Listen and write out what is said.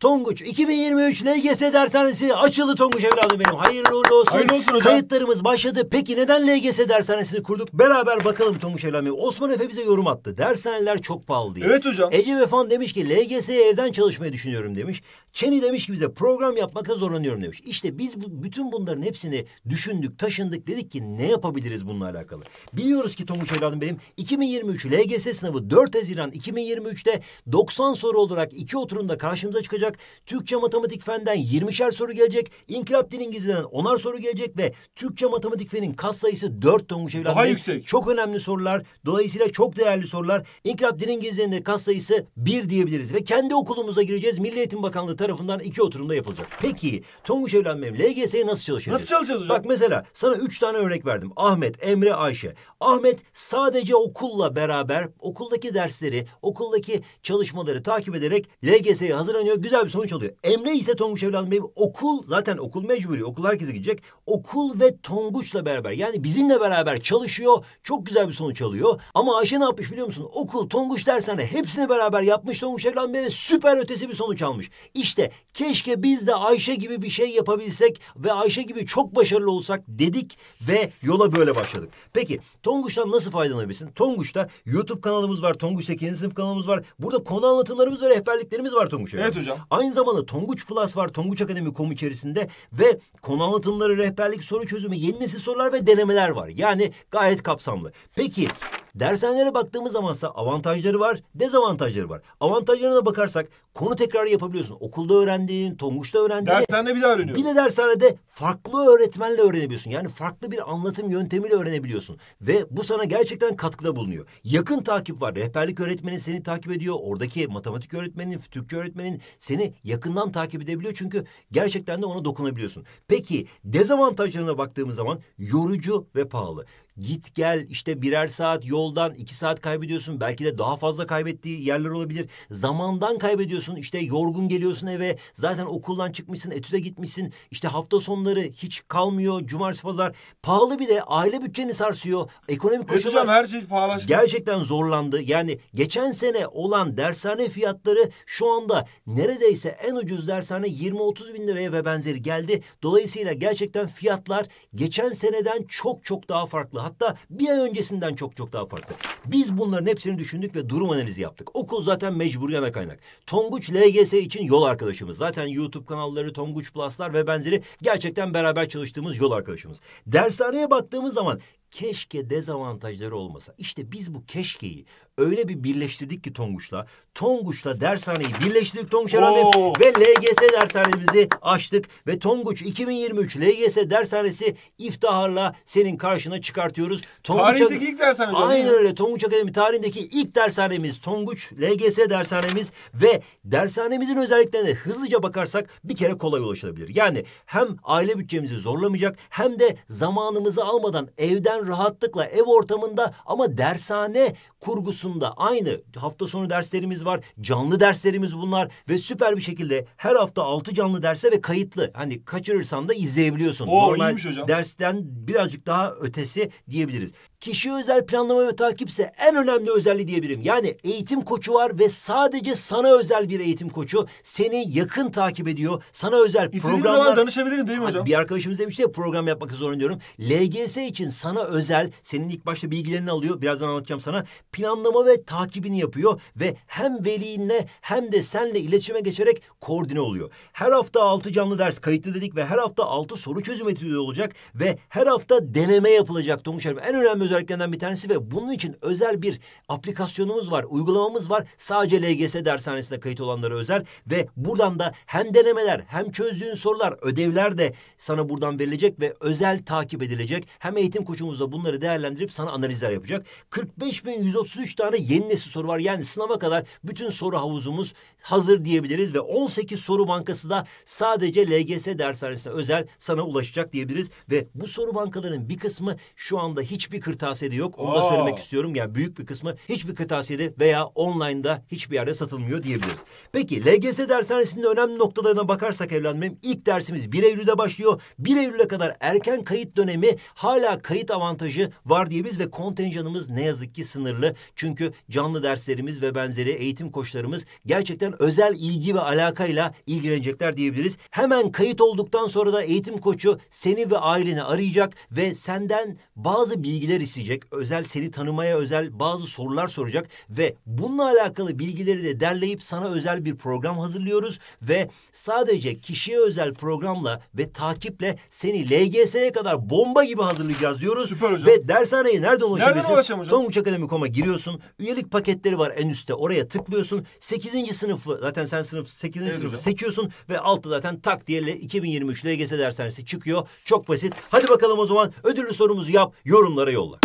Tonguç 2023 LGS dershanesi açıldı Tonguç evladım benim. Hayırlı uğurlu olsun. Hayırlı olsun hocam. Kayıtlarımız başladı. Peki neden LGS dershanesini kurduk? Beraber bakalım Tonguç evladım Osman Efe bize yorum attı. Dershaneler çok pahalı diye. Evet hocam. Ece ve Fan demiş ki LGS'ye evden çalışmayı düşünüyorum demiş. Çeni demiş ki bize program yapmakta zorlanıyorum demiş. İşte biz bu, bütün bunların hepsini düşündük, taşındık. Dedik ki ne yapabiliriz bununla alakalı? Biliyoruz ki Tonguç evladım benim 2023 LGS sınavı 4 Haziran 2023'te 90 soru olarak iki oturumda karşımıza çıkacak olacak. Türkçe matematik fenden 20'şer soru gelecek. İnkılap din Gizliden 10'ar soru gelecek ve Türkçe matematik fenin kas sayısı 4 Tonguç evladım. Daha yüksek. Çok önemli sorular. Dolayısıyla çok değerli sorular. İnkılap din İngilizcenin de kas sayısı 1 diyebiliriz. Ve kendi okulumuza gireceğiz. Milli Eğitim Bakanlığı tarafından iki oturumda yapılacak. Peki Tonguç evladım benim LGS'ye nasıl çalışacağız? Nasıl çalışacağız hocam? Bak mesela sana 3 tane örnek verdim. Ahmet, Emre, Ayşe. Ahmet sadece okulla beraber okuldaki dersleri, okuldaki çalışmaları takip ederek LGS'ye hazırlanıyor. Güzel güzel bir sonuç oluyor. Emre ise Tonguç Evladım Bey okul zaten okul mecburi. Okul herkese gidecek. Okul ve Tonguç'la beraber yani bizimle beraber çalışıyor. Çok güzel bir sonuç alıyor. Ama Ayşe ne yapmış biliyor musun? Okul, Tonguç dershane hepsini beraber yapmış Tonguç Evladım Bey süper ötesi bir sonuç almış. İşte keşke biz de Ayşe gibi bir şey yapabilsek ve Ayşe gibi çok başarılı olsak dedik ve yola böyle başladık. Peki Tonguç'tan nasıl faydalanabilirsin? Tonguç'ta YouTube kanalımız var. Tonguç 8. sınıf kanalımız var. Burada konu anlatımlarımız ve rehberliklerimiz var Tonguç Evladım. Evet hocam. Aynı zamanda Tonguç Plus var Tonguç Akademi.com içerisinde ve konu anlatımları, rehberlik, soru çözümü, yeni nesil sorular ve denemeler var. Yani gayet kapsamlı. Peki Dershanelere baktığımız zamansa avantajları var, dezavantajları var. Avantajlarına bakarsak konu tekrar yapabiliyorsun. Okulda öğrendiğin, Tonguç'ta öğrendiğin. Dershanede bir daha öğreniyorsun. Bir de dershanede farklı öğretmenle öğrenebiliyorsun. Yani farklı bir anlatım yöntemiyle öğrenebiliyorsun. Ve bu sana gerçekten katkıda bulunuyor. Yakın takip var. Rehberlik öğretmeni seni takip ediyor. Oradaki matematik öğretmenin, Türkçe öğretmenin seni yakından takip edebiliyor. Çünkü gerçekten de ona dokunabiliyorsun. Peki dezavantajlarına baktığımız zaman yorucu ve pahalı git gel işte birer saat yoldan iki saat kaybediyorsun. Belki de daha fazla kaybettiği yerler olabilir. Zamandan kaybediyorsun işte yorgun geliyorsun eve zaten okuldan çıkmışsın etüde gitmişsin. işte hafta sonları hiç kalmıyor cumartesi pazar. Pahalı bir de aile bütçeni sarsıyor. Ekonomik koşullar. her şey pahalaştı. Gerçekten zorlandı. Yani geçen sene olan dershane fiyatları şu anda neredeyse en ucuz dershane 20-30 bin liraya ve benzeri geldi. Dolayısıyla gerçekten fiyatlar geçen seneden çok çok daha farklı hatta bir ay öncesinden çok çok daha farklı. Biz bunların hepsini düşündük ve durum analizi yaptık. Okul zaten mecburi ana kaynak. Tonguç LGS için yol arkadaşımız. Zaten YouTube kanalları, Tonguç Plus'lar ve benzeri gerçekten beraber çalıştığımız yol arkadaşımız. Dershaneye baktığımız zaman keşke dezavantajları olmasa. İşte biz bu keşkeyi öyle bir birleştirdik ki Tonguç'la. Tonguç'la dershaneyi birleştirdik Tonguç Erhan'ım ve LGS dershanemizi açtık. Ve Tonguç 2023 LGS dershanesi iftiharla senin karşına çıkartıyoruz. Tonguç Tarihteki ilk dershanemiz. Aynen öyle. Tonguç Akademi tarihindeki ilk dershanemiz Tonguç LGS dershanemiz ve dershanemizin özelliklerine hızlıca bakarsak bir kere kolay ulaşılabilir. Yani hem aile bütçemizi zorlamayacak hem de zamanımızı almadan evden ben rahatlıkla ev ortamında ama dershane kurgusunda aynı hafta sonu derslerimiz var. Canlı derslerimiz bunlar ve süper bir şekilde her hafta altı canlı derse ve kayıtlı. Hani kaçırırsan da izleyebiliyorsun. Oo, Normal hocam. dersten birazcık daha ötesi diyebiliriz. Kişi özel planlama ve takipse en önemli özelliği diyebilirim. Yani eğitim koçu var ve sadece sana özel bir eğitim koçu seni yakın takip ediyor. Sana özel İstediğim programlar... zaman danışabilirim değil mi hocam? Bir arkadaşımız demişti ya program yapmak zorundayım. LGS için sana özel senin ilk başta bilgilerini alıyor. Birazdan anlatacağım sana. Planlama ve takibini yapıyor ve hem velinle hem de senle iletişime geçerek koordine oluyor. Her hafta altı canlı ders kayıtlı dedik ve her hafta altı soru çözüm etüdü olacak ve her hafta deneme yapılacak Tonguç Hanım. En önemli özelliklerinden bir tanesi ve bunun için özel bir aplikasyonumuz var, uygulamamız var. Sadece LGS dershanesinde kayıt olanlara özel ve buradan da hem denemeler hem çözdüğün sorular, ödevler de sana buradan verilecek ve özel takip edilecek. Hem eğitim koçumuz sorumuzda bunları değerlendirip sana analizler yapacak. 45.133 tane yeni nesil soru var. Yani sınava kadar bütün soru havuzumuz hazır diyebiliriz ve 18 soru bankası da sadece LGS dershanesine özel sana ulaşacak diyebiliriz ve bu soru bankalarının bir kısmı şu anda hiçbir kırtasiyede yok. Onu Aa. da söylemek istiyorum. Yani büyük bir kısmı hiçbir kırtasiyede veya online'da hiçbir yerde satılmıyor diyebiliriz. Peki LGS dershanesinde önemli noktalarına bakarsak evlenmem ilk dersimiz 1 Eylül'de başlıyor. 1 Eylül'e kadar erken kayıt dönemi hala kayıt avantajı avantajı var diyemiz ve kontenjanımız ne yazık ki sınırlı. Çünkü canlı derslerimiz ve benzeri eğitim koçlarımız gerçekten özel ilgi ve alakayla ilgilenecekler diyebiliriz. Hemen kayıt olduktan sonra da eğitim koçu seni ve aileni arayacak ve senden bazı bilgiler isteyecek. Özel seni tanımaya özel bazı sorular soracak ve bununla alakalı bilgileri de derleyip sana özel bir program hazırlıyoruz ve sadece kişiye özel programla ve takiple seni LGS'ye kadar bomba gibi hazırlayacağız diyoruz. Süper hocam. Ve dershaneyi nereden ulaşabilirsin? Nereden ulaşacağım hocam? Tonguç giriyorsun. Üyelik paketleri var en üstte. Oraya tıklıyorsun. Sekizinci sınıfı zaten sen sınıf sekizinci evet, sınıfı hocam. seçiyorsun. Ve altta zaten tak diyele 2023 LGS dershanesi çıkıyor. Çok basit. Hadi bakalım o zaman ödüllü sorumuzu yap. Yorumlara yolla.